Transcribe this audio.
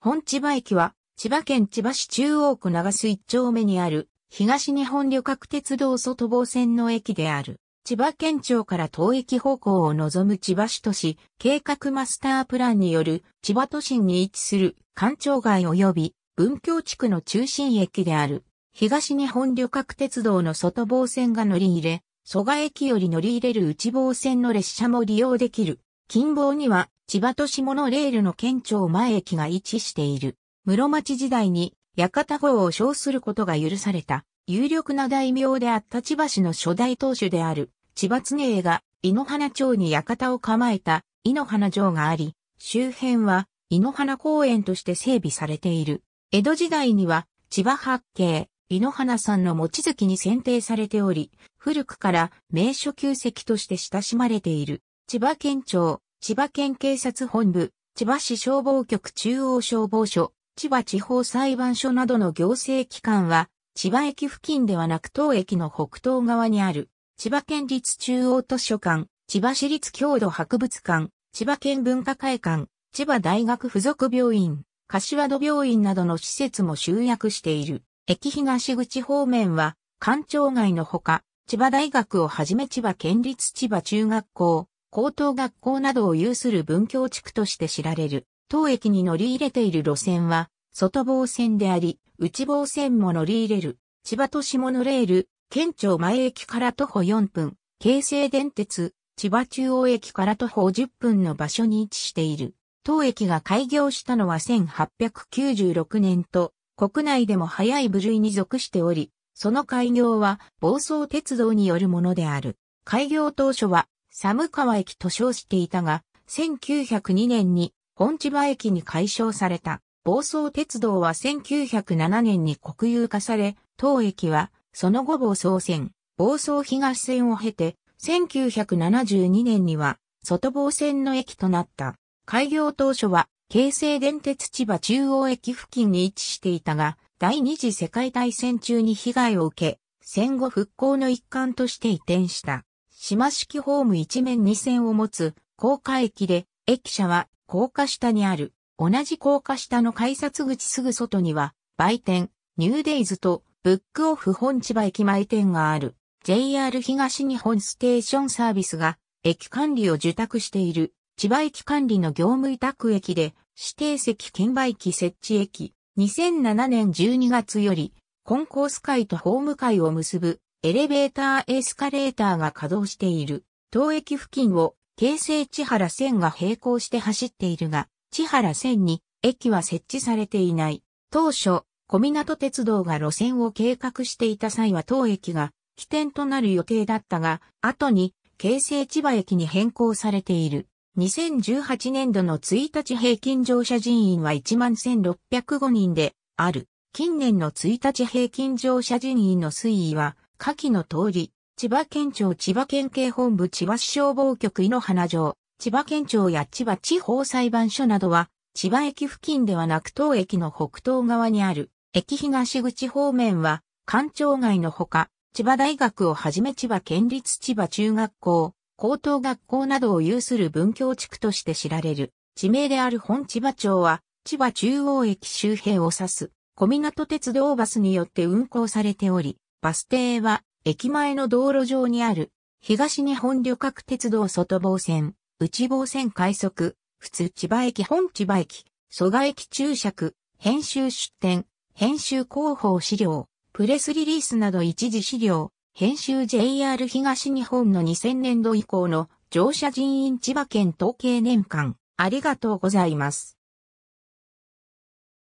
本千葉駅は、千葉県千葉市中央区長洲一丁目にある、東日本旅客鉄道外房線の駅である。千葉県庁から東駅方向を望む千葉市都市計画マスタープランによる千葉都心に位置する官庁街及び文京地区の中心駅である東日本旅客鉄道の外房線が乗り入れ、蘇我駅より乗り入れる内房線の列車も利用できる。近傍には千葉都市モノレールの県庁前駅が位置している。室町時代に館号を称することが許された有力な大名であった千葉市の初代当主である千葉常栄が井の花町に館を構えた井の花城があり、周辺は井の花公園として整備されている。江戸時代には千葉八景、井の花さんの餅月に選定されており、古くから名所旧跡として親しまれている。千葉県庁、千葉県警察本部、千葉市消防局中央消防署、千葉地方裁判所などの行政機関は、千葉駅付近ではなく当駅の北東側にある、千葉県立中央図書館、千葉市立郷土博物館、千葉県文化会館、千葉大学附属病院、柏戸病院などの施設も集約している。駅東口方面は、官庁街のほか、千葉大学をはじめ千葉県立千葉中学校、高等学校などを有する文教地区として知られる。当駅に乗り入れている路線は、外房線であり、内房線も乗り入れる。千葉都市モノレール、県庁前駅から徒歩4分、京成電鉄、千葉中央駅から徒歩10分の場所に位置している。当駅が開業したのは1896年と、国内でも早い部類に属しており、その開業は暴走鉄道によるものである。開業当初は寒川駅と称していたが、1902年に本千葉駅に改称された。房総鉄道は1907年に国有化され、当駅はその後房総線、房総東線を経て、1972年には外房線の駅となった。開業当初は京成電鉄千葉中央駅付近に位置していたが、第二次世界大戦中に被害を受け、戦後復興の一環として移転した。島式ホーム一面二線を持つ高架駅で、駅舎は高架下にある。同じ高架下の改札口すぐ外には、売店、ニューデイズとブックオフ本千葉駅前店がある。JR 東日本ステーションサービスが駅管理を受託している千葉駅管理の業務委託駅で指定席券売機設置駅2007年12月よりコンコース会とホーム会を結ぶエレベーターエスカレーターが稼働している。当駅付近を京成千原線が並行して走っているが、千原線に駅は設置されていない。当初、小湊鉄道が路線を計画していた際は当駅が起点となる予定だったが、後に京成千葉駅に変更されている。2018年度の1日平均乗車人員は11,605人である。近年の1日平均乗車人員の推移は下記の通り、千葉県庁千葉県警本部千葉市消防局井の花城、千葉県庁や千葉地方裁判所などは、千葉駅付近ではなく当駅の北東側にある、駅東口方面は、官庁街のほか、千葉大学をはじめ千葉県立千葉中学校、高等学校などを有する文教地区として知られる、地名である本千葉町は、千葉中央駅周辺を指す、小港鉄道バスによって運行されており、バス停は、駅前の道路上にある、東日本旅客鉄道外房線、内房線快速、普通千葉駅本千葉駅、蘇我駅注釈、編集出展、編集広報資料、プレスリリースなど一時資料、編集 JR 東日本の2000年度以降の乗車人員千葉県統計年間、ありがとうございます。